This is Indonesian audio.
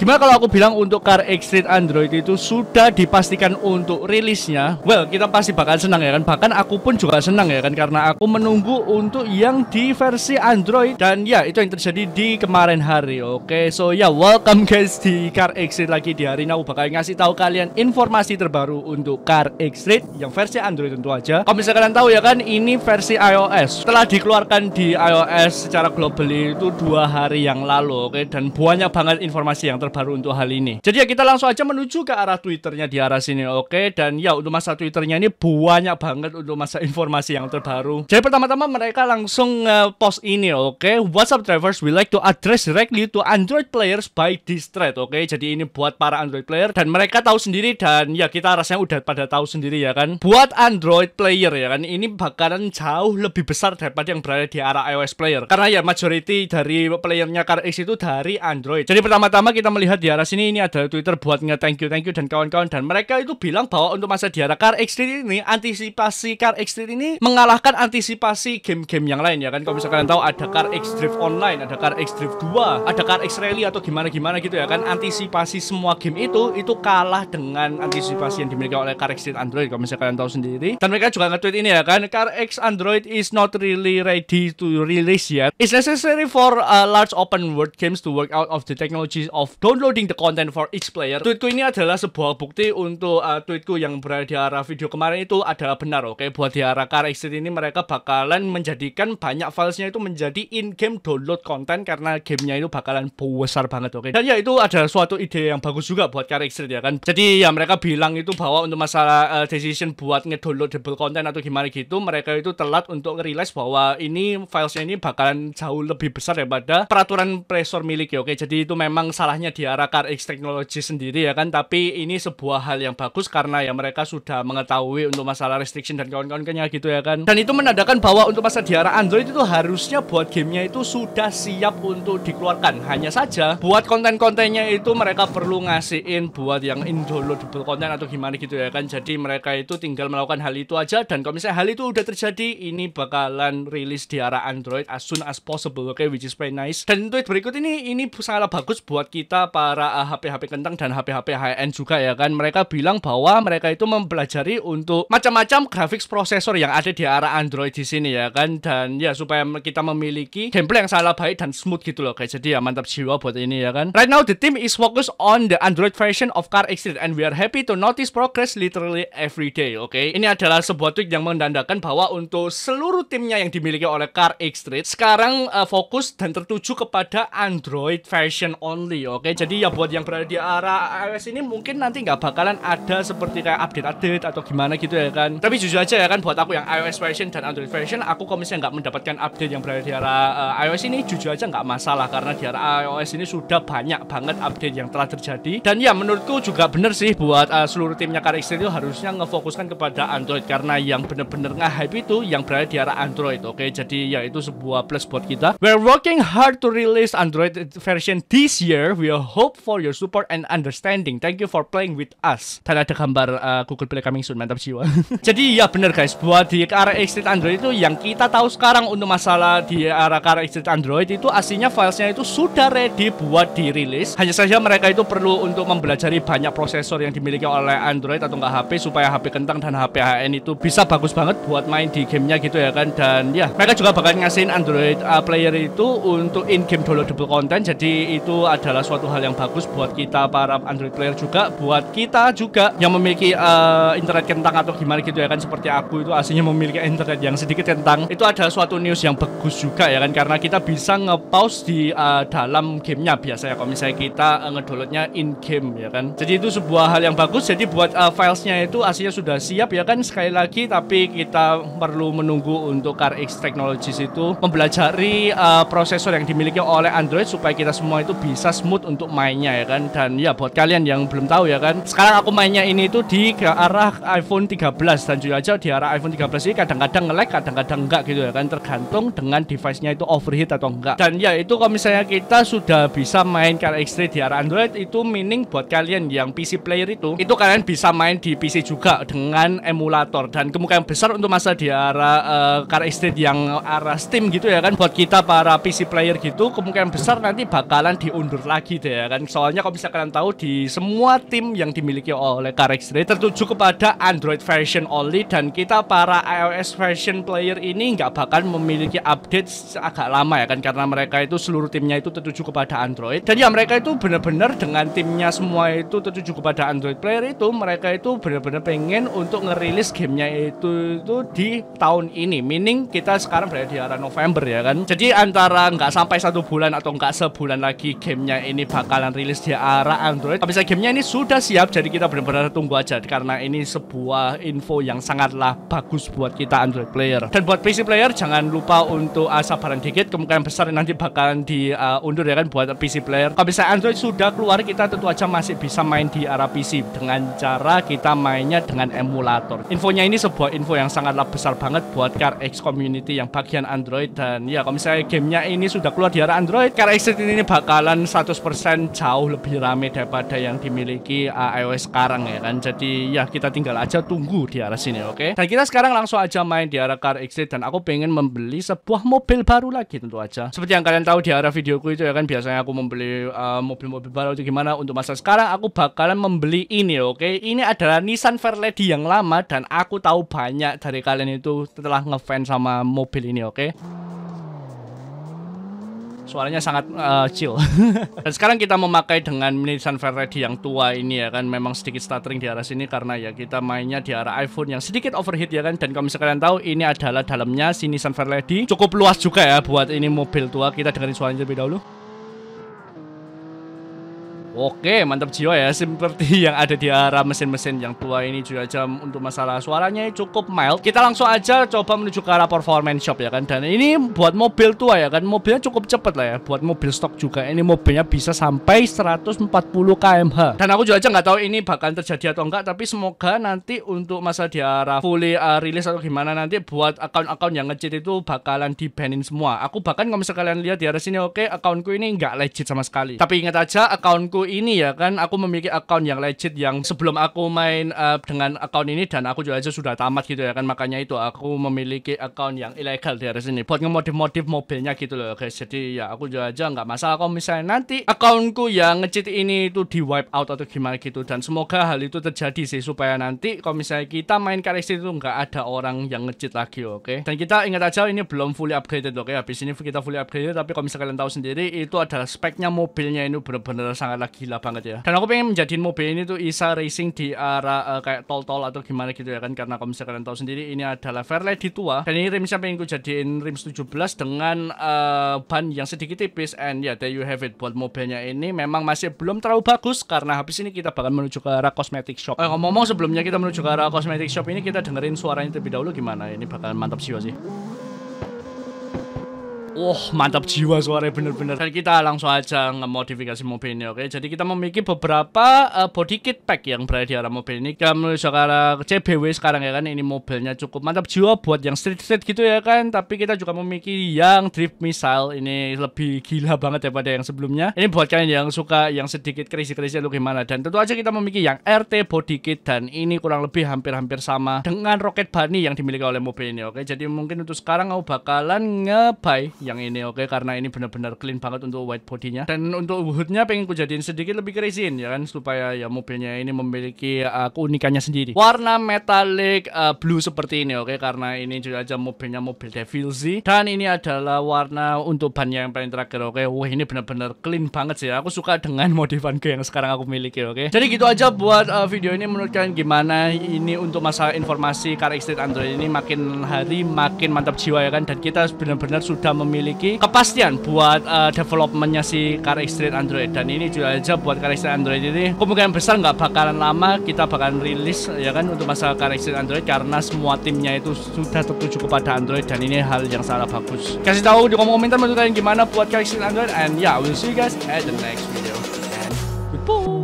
Gimana kalau aku bilang untuk car X Android itu sudah dipastikan untuk rilisnya? Well, kita pasti bakal senang ya kan. Bahkan aku pun juga senang ya kan karena aku menunggu untuk yang di versi Android dan ya itu yang terjadi di kemarin hari. Oke, okay? so ya yeah, welcome guys di car X lagi di hari ini aku bakal ngasih tahu kalian informasi terbaru untuk car X yang versi Android tentu aja. Kalau misalnya kalian tahu ya kan ini versi iOS. Telah dikeluarkan di iOS secara global itu dua hari yang lalu, oke okay? dan banyak banget informasi yang terbaru baru untuk hal ini. Jadi ya kita langsung aja menuju ke arah Twitternya di arah sini, oke? Okay? Dan ya untuk masa Twitternya ini banyak banget untuk masa informasi yang terbaru. Jadi pertama-tama mereka langsung uh, post ini, oke? Okay? WhatsApp drivers we like to address directly to Android players by this thread, oke? Okay? Jadi ini buat para Android player dan mereka tahu sendiri dan ya kita rasanya udah pada tahu sendiri ya kan. Buat Android player ya kan, ini bakalan jauh lebih besar daripada yang berada di arah iOS player. Karena ya majority dari playernya CarX itu dari Android. Jadi pertama-tama kita melihat di arah sini ini adalah Twitter buat nge thank you thank you dan kawan-kawan dan mereka itu bilang bahwa untuk masa di Car X 3 ini antisipasi Car X 3 ini mengalahkan antisipasi game-game yang lain ya kan kalau misalkan kalian tahu ada Car X Drift Online, ada Car X Drift 2, ada Car X Rally atau gimana-gimana gitu ya kan antisipasi semua game itu itu kalah dengan antisipasi yang dimiliki oleh Car X 3 Android kalau misalkan kalian tahu sendiri dan mereka juga nge-tweet ini ya kan Car X Android is not really ready to release yet it's necessary for a uh, large open world games to work out of the technologies of those downloading the content for each player. Tweetku ini adalah sebuah bukti untuk uh, tweetku yang berada di arah video kemarin itu adalah benar, oke? Okay? Buat di arah car exit ini mereka bakalan menjadikan banyak filesnya itu menjadi in-game download content karena gamenya itu bakalan besar banget, oke? Okay? Dan ya itu adalah suatu ide yang bagus juga buat car exit ya kan. Jadi ya mereka bilang itu bahwa untuk masalah uh, decision buat double content atau gimana gitu, mereka itu telat untuk rilis bahwa ini filesnya ini bakalan jauh lebih besar daripada peraturan pressure milik oke? Okay? Jadi itu memang salahnya di diarahkan X Technology sendiri ya kan tapi ini sebuah hal yang bagus karena ya mereka sudah mengetahui untuk masalah restriction dan kawan-kawannya gitu ya kan dan itu menandakan bahwa untuk masa diarah Android itu harusnya buat gamenya itu sudah siap untuk dikeluarkan hanya saja buat konten-kontennya itu mereka perlu ngasihin buat yang indownloadable konten atau gimana gitu ya kan jadi mereka itu tinggal melakukan hal itu aja dan kalau misalnya hal itu udah terjadi ini bakalan rilis diarah Android as soon as possible oke okay? which is very nice dan tweet berikut ini ini sangat bagus buat kita para HP-HP kentang dan HP-HP high-end juga ya kan mereka bilang bahwa mereka itu mempelajari untuk macam-macam grafik prosesor yang ada di arah Android di sini ya kan dan ya supaya kita memiliki gameplay yang salah baik dan smooth gitu loh guys jadi ya mantap jiwa buat ini ya kan right now the team is focused on the Android version of Car Street and we are happy to notice progress literally every day oke okay? ini adalah sebuah tweet yang menandakan bahwa untuk seluruh timnya yang dimiliki oleh Car X Street sekarang uh, fokus dan tertuju kepada Android version only oke okay? Oke, jadi ya buat yang berada di arah iOS ini mungkin nanti nggak bakalan ada seperti kayak update-update atau gimana gitu ya kan. Tapi jujur aja ya kan buat aku yang iOS version dan Android version, aku kalau misalnya nggak mendapatkan update yang berada di arah uh, iOS ini, jujur aja nggak masalah karena di arah iOS ini sudah banyak banget update yang telah terjadi. Dan ya menurutku juga bener sih buat uh, seluruh timnya karya itu harusnya ngefokuskan kepada Android karena yang bener-bener nggak hype itu yang berada di arah Android. Oke, jadi ya itu sebuah plus buat kita. We're working hard to release Android version this year. We hope for your support and understanding. Thank you for playing with us. Dan ada gambar uh, Google Play coming soon, mantap jiwa. Jadi ya bener guys, buat di arah Exit Android itu yang kita tahu sekarang untuk masalah di arah uh, arah Exit Android itu aslinya filesnya itu sudah ready buat dirilis. Hanya saja mereka itu perlu untuk mempelajari banyak prosesor yang dimiliki oleh Android atau enggak HP supaya HP kentang dan HP HN itu bisa bagus banget buat main di gamenya gitu ya kan. Dan ya mereka juga bakal ngasihin Android uh, player itu untuk in-game downloadable content. Jadi itu adalah suatu hal yang bagus buat kita para Android player juga, buat kita juga yang memiliki uh, internet kentang atau gimana gitu ya kan seperti aku itu aslinya memiliki internet yang sedikit kentang. Itu ada suatu news yang bagus juga ya kan karena kita bisa nge-pause di uh, dalam gamenya biasanya kalau misalnya kita uh, ngedownloadnya in game ya kan. Jadi itu sebuah hal yang bagus. Jadi buat uh, filesnya itu aslinya sudah siap ya kan sekali lagi tapi kita perlu menunggu untuk RX Technologies itu mempelajari uh, prosesor yang dimiliki oleh Android supaya kita semua itu bisa smooth untuk untuk mainnya ya kan dan ya buat kalian yang belum tahu ya kan sekarang aku mainnya ini itu di arah iPhone 13 dan juga aja di arah iPhone 13 ini kadang-kadang nge-lag kadang-kadang enggak gitu ya kan tergantung dengan device-nya itu overheat atau enggak dan ya itu kalau misalnya kita sudah bisa main KRX3 di arah Android itu meaning buat kalian yang PC player itu itu kalian bisa main di PC juga dengan emulator dan kemungkinan besar untuk masa di arah uh, eh, KRX3 yang arah Steam gitu ya kan buat kita para PC player gitu kemungkinan besar nanti bakalan diundur lagi deh ya kan. Soalnya kalau bisa kalian tahu di semua tim yang dimiliki oleh Karex Ray tertuju kepada Android version only dan kita para iOS version player ini nggak bakal memiliki update agak lama ya kan karena mereka itu seluruh timnya itu tertuju kepada Android. Dan ya mereka itu benar-benar dengan timnya semua itu tertuju kepada Android player itu mereka itu benar-benar pengen untuk ngerilis gamenya itu itu di tahun ini. Meaning kita sekarang berada di arah November ya kan. Jadi antara nggak sampai satu bulan atau nggak sebulan lagi gamenya ini bakalan rilis di arah Android. Tapi saya gamenya ini sudah siap, jadi kita benar-benar tunggu aja karena ini sebuah info yang sangatlah bagus buat kita Android player. Dan buat PC player jangan lupa untuk uh, sabaran dikit, kemungkinan besar nanti bakalan diundur uh, ya kan buat PC player. Kalau bisa Android sudah keluar, kita tentu aja masih bisa main di arah PC dengan cara kita mainnya dengan emulator. Infonya ini sebuah info yang sangatlah besar banget buat Car X community yang bagian Android dan ya kalau misalnya gamenya ini sudah keluar di arah Android, Car X ini bakalan 100% jauh lebih rame daripada yang dimiliki uh, iOS sekarang ya kan. Jadi ya kita tinggal aja tunggu di arah sini oke. Okay? Dan kita sekarang langsung aja main di arah Car Exit dan aku pengen membeli sebuah mobil baru lagi tentu aja. Seperti yang kalian tahu di arah videoku itu ya kan biasanya aku membeli uh, mobil-mobil uh, baru itu gimana untuk masa sekarang aku bakalan membeli ini oke. Okay? Ini adalah Nissan Fairlady yang lama dan aku tahu banyak dari kalian itu telah ngefans sama mobil ini oke. Okay? Suaranya sangat uh, chill. Dan sekarang kita memakai dengan Nissan Verity yang tua ini ya kan memang sedikit stuttering di arah sini karena ya kita mainnya di arah iPhone yang sedikit overheat ya kan dan kalau misalnya kalian tahu ini adalah dalamnya si Nissan Verity cukup luas juga ya buat ini mobil tua. Kita dengerin suaranya lebih dahulu. Oke, mantap jiwa ya. Seperti yang ada di arah mesin-mesin yang tua ini juga jam untuk masalah suaranya cukup mild. Kita langsung aja coba menuju ke arah performance shop ya kan. Dan ini buat mobil tua ya kan. Mobilnya cukup cepat lah ya. Buat mobil stok juga. Ini mobilnya bisa sampai 140 kmh. Dan aku juga aja nggak tahu ini bakal terjadi atau enggak. Tapi semoga nanti untuk masa di arah fully uh, rilis atau gimana nanti buat akun-akun yang ngecit itu bakalan di banning semua. Aku bahkan kalau misalnya kalian lihat di arah sini, oke, okay, accountku ini nggak legit sama sekali. Tapi ingat aja, akunku ini ya kan aku memiliki account yang legit yang sebelum aku main uh, dengan account ini dan aku juga aja sudah tamat gitu ya kan makanya itu aku memiliki account yang ilegal di dari sini buat ngemodif-modif mobilnya gitu loh guys jadi ya aku juga aja nggak masalah kalau misalnya nanti accountku yang ngecit ini itu di wipe out atau gimana gitu dan semoga hal itu terjadi sih supaya nanti kalau misalnya kita main karakter itu nggak ada orang yang ngecit lagi oke okay? dan kita ingat aja ini belum fully upgraded oke okay? habis ini kita fully upgraded tapi kalau misalnya kalian tahu sendiri itu adalah speknya mobilnya ini benar-benar sangat gila banget ya dan aku pengen menjadiin mobil ini tuh Isa Racing di arah uh, kayak tol-tol atau gimana gitu ya kan karena kalau misalnya kalian tahu sendiri ini adalah Fairlady tua dan ini rimsnya pengen gue jadiin rim 17 dengan uh, ban yang sedikit tipis and yeah, there you have it buat mobilnya ini memang masih belum terlalu bagus karena habis ini kita bakal menuju ke arah cosmetic shop eh ngomong-ngomong sebelumnya kita menuju ke arah cosmetic shop ini kita dengerin suaranya terlebih dahulu gimana ini bakal mantap sih sih Wah mantap jiwa suaranya bener-bener Dan kita langsung aja ngemodifikasi mobil ini oke Jadi kita memiliki beberapa uh, body kit pack yang berada di arah mobil ini Kita mulai ke CBW sekarang ya kan Ini mobilnya cukup mantap jiwa buat yang street-street gitu ya kan Tapi kita juga memiliki yang drift missile Ini lebih gila banget daripada yang sebelumnya Ini buat kalian yang suka yang sedikit crazy-crazy lu gimana Dan tentu aja kita memiliki yang RT body kit Dan ini kurang lebih hampir-hampir sama dengan roket bunny yang dimiliki oleh mobil ini oke Jadi mungkin untuk sekarang aku bakalan nge ngebuy yang ini oke okay? karena ini benar-benar clean banget untuk white bodinya dan untuk hoodnya pengen ku jadiin sedikit lebih keresin ya kan supaya ya mobilnya ini memiliki uh, keunikannya sendiri warna metalik uh, eh, blue seperti ini oke okay? karena ini juga aja mobilnya mobil Devil Z dan ini adalah warna untuk ban yang paling terakhir oke okay? wah ini benar-benar clean banget sih aku suka dengan modifan modifanku yang sekarang aku miliki oke okay? jadi gitu aja buat uh, video ini menurut kalian gimana ini untuk masalah informasi car estate Android ini makin hari makin mantap jiwa ya kan dan kita benar-benar sudah memiliki kepastian buat uh, developmentnya si Car Extreme Android dan ini juga aja buat Car Extreme Android ini kemungkinan besar nggak bakalan lama kita bakalan rilis ya kan untuk masalah Car Extreme Android karena semua timnya itu sudah tertuju kepada Android dan ini hal yang sangat bagus kasih tahu di kolom komentar menurut kalian gimana buat Car Extreme Android and yeah we'll see you guys at the next video and goodbye